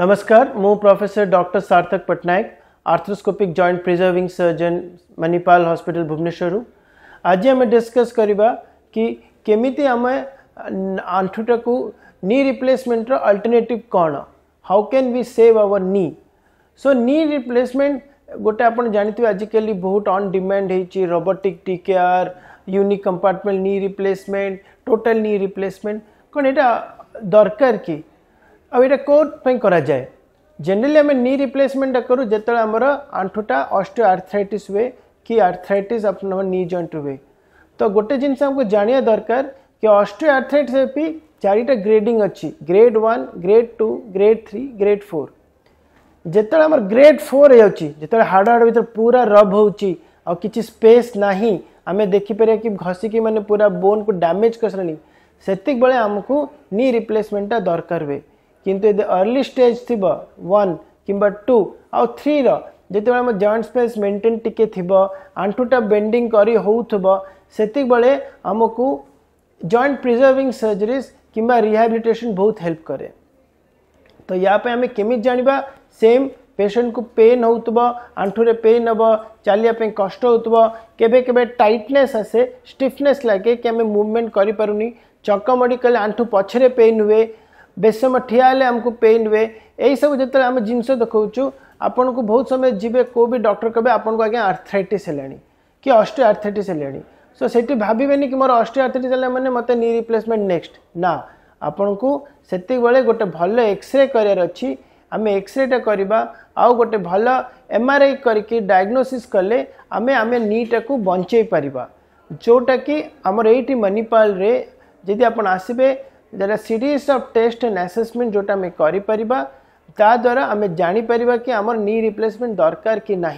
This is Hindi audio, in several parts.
नमस्कार मु professor doctor Sarthak Pattnaik arthroscopic joint preserving surgeon Manipal hospital Bhubaneswar आज आम डिस्कस करवा कि केमी आम आंठूटा को नी रिप्लेसमेंट अल्टरनेटिव कौन how can we save our knee so knee replacement गोटे आप जानते आजिकल बहुत अन् डिमांड हो robotic TKR unicompartmental knee replacement total knee replacement कौन यहाँ दरकार कि आटा कौन कराए जेनराली आम नी रिप्लेसमेंट करूँ जो आम आंठूटा अस्ट आर्थरइट हुए कि आर्थरइट नी जइंट हुए तो गोटे जिनस जाना दरकार कि अस्ट आर्थरइट भी चारिटा ग्रेडिंग अच्छी grade one grade two grade three grade four जिते आम ग्रेड फोर होते हाड़ हाड़ भर पूरा रब हो कि स्पेस ना आम देखिपर कि घसिकी मैंने पूरा बोन को डैमेज कर सी से बड़े को नी रिप्लेसमेंटा दरकार हुए किंतु यदि अर्ली स्टेज थी वन कि टू आउ थ्री रेत जयंट स्पेस मेन्टेन टिके थी आंठूटा बेंडिंग करती बड़े आम को जॉइंट प्रिजर्विंग सर्जरीज कि रिहाबिलिटेशन बहुत हेल्प करे तो या पे हमें केमी जानवा सेम पेशेंट को पेन हो आंठुरे पेन हे चलने कष्ट होबे के टाइटनेस आसे स्टिफनेस लगे कि आम मुमेंट कर चकमड़ी कले आंठू पछरे पेन हुए बेसम ठिया आमको पेन हुए यही सब जो आम जिन देखु आपन को बहुत समय जीवे को भी डक्टर कहे आपन को आज्ञा आर्थराइटिस कि अस्ट आर्थराइटिस सो से भावे नहीं कि मोर अस्ट आर्थराइटिस मैंने मत नी रिप्लेसमेंट नेक्स्ट ना आपन को से गोटे भल एक्सरे कर आम एक्सरेटा करवा आउ गोटे भल एम आर आई कर डायग्नोसीस् कले आम आम नीटा को बचे पार जोटा कि आम ये मणिपाल जी आप आसबे there are series of test and assessment जो करद्वारा आम जापर कि आम नि रिप्लेसमेंट दरकार कि ना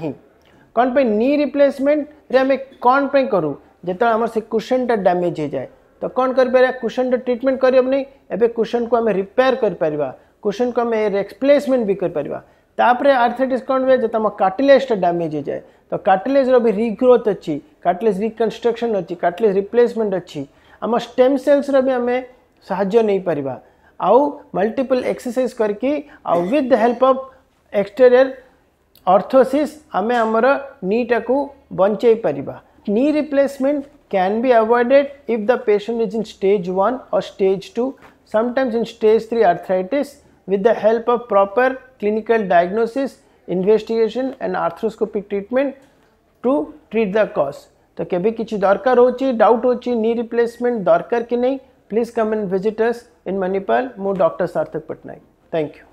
कौन पर नि रिप्लेसमेंट रे कौन पर करूँ जिते से क्वेश्चन टा डैमेज हो जाए तो कौन कर क्वेश्चन टा ट्रिटमेंट करहबन क्वेश्चन को आम रिपेयर करोशन को आम रिप्लेसमेंट भी करथेटिस कौन हुए जो आम काटिलेजा डैमेज हो जाए तो काटिलेजर भी रिग्रोथ अच्छी काटिलेज रिकनस्ट्रक्शन अच्छी काटिलेज रिप्लेसमेंट अच्छी आम स्टेम सेल्स आम सा मल्टीपल एक्सरसाइज करके with help of exterior orthosis आमे आमर नीटा को बंचे पार knee replacement can be avoided if the patient is in stage one और stage two sometimes in stage three arthritis with the help of proper clinical diagnosis investigation and arthroscopic treatment to treat the cause तो कभी किसी दरकार हो डाउट हो नी रिप्लेसमेंट दरकार कि नहीं Please come and visit us in Manipal. More doctors Sarthak Patnaik. Thank you.